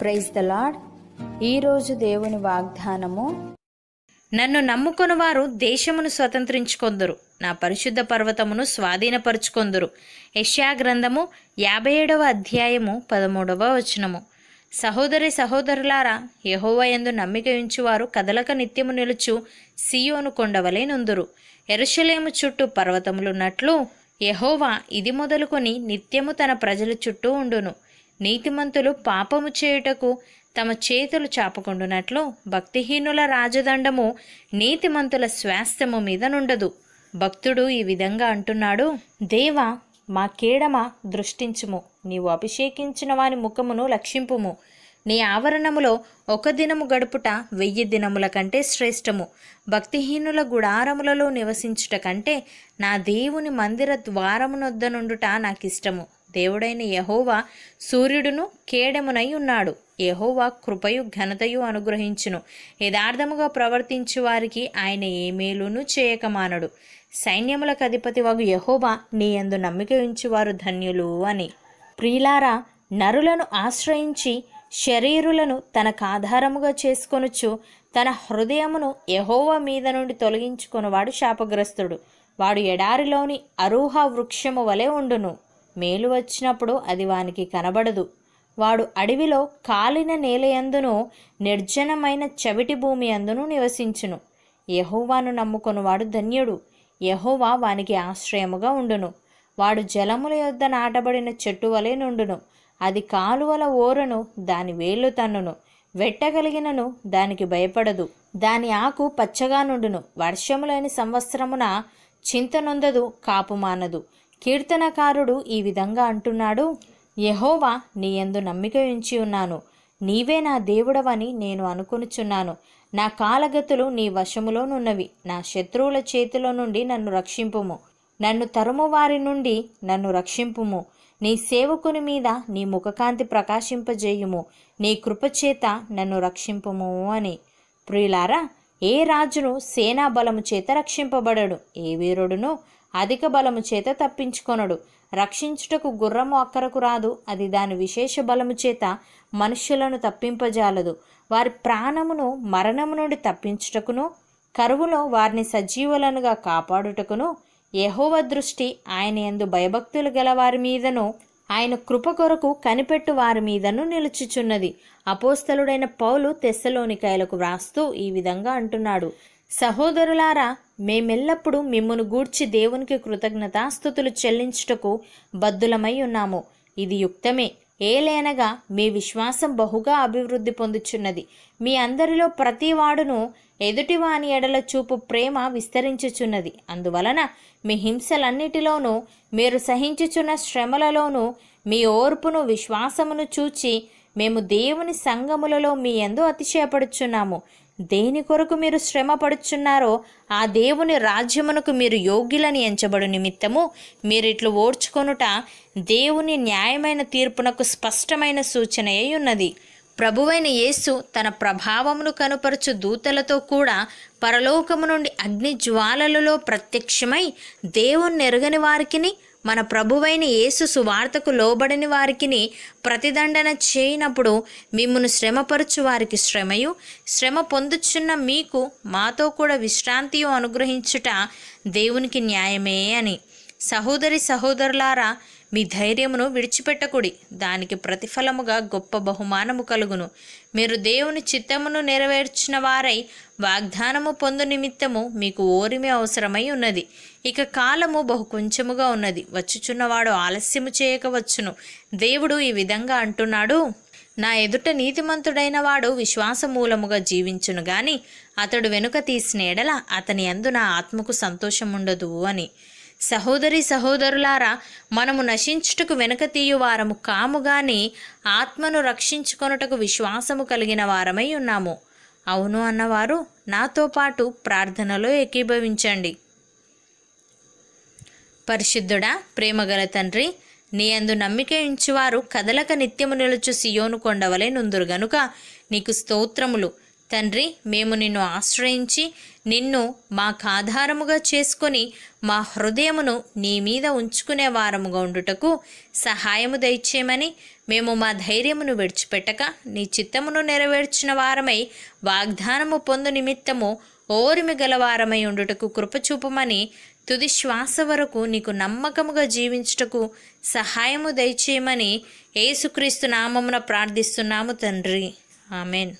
praise the lord ఈరోజు దేవుని వాగ్దానము నన్ను నమ్ముకున్న వారు దేశమును స్వతంత్రించుకొందరు నా పరిశుద్ధ పర్వతమును స్వాధీనపరుచుకొందరు యష్యా గ్రంథము యాభై ఏడవ అధ్యాయము పదమూడవ వచనము సహోదరి సహోదరులారా యహోవయందు నమ్మిక ఉంచువారు కదలక నిత్యము నిలుచు సియోను కొండవలే నుందురు ఎరుషలేము చుట్టూ పర్వతములున్నట్లు యహోవా ఇది మొదలుకొని నిత్యము తన ప్రజల చుట్టూ ఉండును నీతిమంతులు పాపము చేయుటకు తమ చేతులు చాపకుండునట్లు భక్తిహీనుల రాజదండము నీతిమంతుల స్వాస్థ్యము మీద నుండదు భక్తుడు ఈ విధంగా అంటున్నాడు దేవ మా కీడమ దృష్టించుము నీవు అభిషేకించిన వాని ముఖమును లక్షింపుము నీ ఆవరణములో ఒక దినము గడుపుట వెయ్యి దినముల కంటే శ్రేష్టము భక్తిహీనుల గుడారములలో నివసించుట కంటే నా దేవుని మందిర ద్వారమునొద్ద నుండుట నాకిష్టము దేవుడైన యహోవా సూర్యుడును కేడెమునై ఉన్నాడు యహోవా కృపయు ఘనతయు అనుగ్రహించును యథార్థముగా ప్రవర్తించు వారికి ఆయన ఏమేలును చేయకమానడు సైన్యములకు అధిపతి వగు యహోవా నీ యందు నమ్మిక ఉంచువారు ధన్యులు అని ప్రియులారా నరులను ఆశ్రయించి శరీరులను తనకు ఆధారముగా చేసుకొనుచు తన హృదయమును యహోవ మీద నుండి తొలగించుకునివాడు శాపగ్రస్తుడు వాడు ఎడారిలోని అరూహ వృక్షము వలె ఉండును మేలు వచ్చినప్పుడు అది వానికి కనబడదు వాడు అడవిలో కాలిన నేలయందును నిర్జనమైన చవిటి భూమి అందును నివసించును యహోవాను నమ్ముకొనువాడు ధన్యుడు యహోవా వానికి ఆశ్రయముగా ఉండును వాడు జలముల యొద్ద నాటబడిన చెట్టు వలె నుండును అది కాలువల ఓరను దాని వేళ్ళు తన్నును వెట్టగలిగినను దానికి భయపడదు దాని ఆకు పచ్చగా నుండును వర్షములేని సంవత్సరమున చింతనొందదు కాపుమానదు కీర్తనకారుడు ఈ విధంగా అంటున్నాడు యహోవా నీ ఎందు నమ్మిక ఉంచి ఉన్నాను నీవే నా దేవుడవని నేను అనుకునిచున్నాను నా కాలగతులు నీ వశములోనున్నవి నా శత్రువుల చేతిలో నుండి నన్ను రక్షింపుము నన్ను తరుము వారి నుండి నన్ను రక్షింపుము నీ సేవకుని మీద నీ ముఖకాంతి ప్రకాశింపజేయుము నీ కృపచేత నన్ను రక్షింపుము అని ప్రియులారా ఏ రాజును సేనా బలము చేత రక్షింపబడడు ఏ వీరుడును అధిక బలము చేత తప్పించుకొనడు రక్షించుటకు గుర్రము అక్కరకు రాదు అది దాని విశేష బలము చేత మనుష్యులను తప్పింపజాలదు వారి ప్రాణమును మరణము నుండి తప్పించుటకును కరువులో వారిని సజీవులనుగా కాపాడుటకును యహోవ దృష్టి ఆయన ఎందు భయభక్తులు గల వారి మీదను ఆయన కృప కొరకు కనిపెట్టు వారి మీదను నిలుచుచున్నది అపోస్తలుడైన పౌలు తెస్సలోనికాయలకు వ్రాస్తూ ఈ విధంగా అంటున్నాడు సహోదరులారా మేమెల్లప్పుడూ మిమ్మను గూడ్చి దేవునికి కృతజ్ఞతాస్థుతులు చెల్లించుటకు బద్దులమై ఉన్నాము ఇది యుక్తమే ఏలేనగా మీ విశ్వాసం బహుగా అభివృద్ధి పొందుచున్నది మీ అందరిలో ప్రతివాడును ఎదుటివాని ఎడల చూపు ప్రేమ విస్తరించుచున్నది అందువలన మీ హింసలన్నిటిలోనూ మీరు సహించుచున్న శ్రమలలోనూ మీ ఓర్పును విశ్వాసమును చూచి మేము దేవుని సంగములలో మీ ఎందు అతిశయపడుచున్నాము దేని కొరకు మీరు శ్రమ పడుచున్నారో ఆ దేవుని రాజ్యమునకు మీరు యోగ్యులని ఎంచబడు నిమిత్తము మీరు ఇట్లు ఓడ్చుకొనుట దేవుని న్యాయమైన తీర్పునకు స్పష్టమైన సూచన ఉన్నది ప్రభువైన యేసు తన ప్రభావమును కనుపరచు దూతలతో కూడా పరలోకము నుండి అగ్ని జ్వాలలలో ప్రత్యక్షమై ఎరగని వారికిని మన ప్రభువైన యేసు సువార్తకు లోబడిని వారికి ప్రతిదండన చేయనప్పుడు మిమ్మను శ్రమపరచు వారికి శ్రమయు శ్రమ పొందుచున్న మీకు మాతో కూడా విశ్రాంతి అనుగ్రహించుట దేవునికి న్యాయమే అని సహోదరి సహోదరులారా మీ ధైర్యమును విడిచిపెట్టకుడి దానికి ప్రతిఫలముగా గొప్ప బహుమానము కలుగును మీరు దేవుని చిత్తమును నెరవేర్చిన వారై వాగ్దానము పొందు నిమిత్తము మీకు ఓరిమి అవసరమై ఉన్నది ఇక కాలము బహు కొంచెముగా ఉన్నది వచ్చుచున్నవాడు ఆలస్యము చేయకవచ్చును దేవుడు ఈ విధంగా అంటున్నాడు నా ఎదుట నీతిమంతుడైన వాడు విశ్వాసమూలముగా జీవించును గాని అతడు వెనుక తీసిన ఎడల అతని అందు నా ఆత్మకు సంతోషముండదు అని సహోదరి సహోదరులారా మనము నశించుటకు వెనక తీయువారము కాము ఆత్మను రక్షించుకొనుటకు విశ్వాసము కలిగిన వారమై ఉన్నాము అవును అన్నవారు నాతో పాటు ప్రార్థనలో ఏకీభవించండి పరిశుద్ధుడా ప్రేమగల తండ్రి నీ అందు నమ్మిక ఉంచువారు కదలక నిత్యము నిలుచు సియోను కొండవలే నుందురు గనుక నీకు స్తోత్రములు తండ్రి మేము నిన్ను ఆశ్రయించి నిన్ను మాకు ఆధారముగా చేసుకొని మా హృదయమును నీ మీద ఉంచుకునే వారముగా ఉండుటకు సహాయము దయచేయమని మేము మా ధైర్యమును విడిచిపెట్టక నీ చిత్తమును నెరవేర్చిన వారమై వాగ్దానము పొందు నిమిత్తము ఓరిమి గలవారమై ఉండుటకు కృపచూపమని తుది శ్వాస వరకు నీకు నమ్మకముగా జీవించుటకు సహాయము దయచేయమని ఏసుక్రీస్తు నామమున ప్రార్థిస్తున్నాము తండ్రి ఆమెన్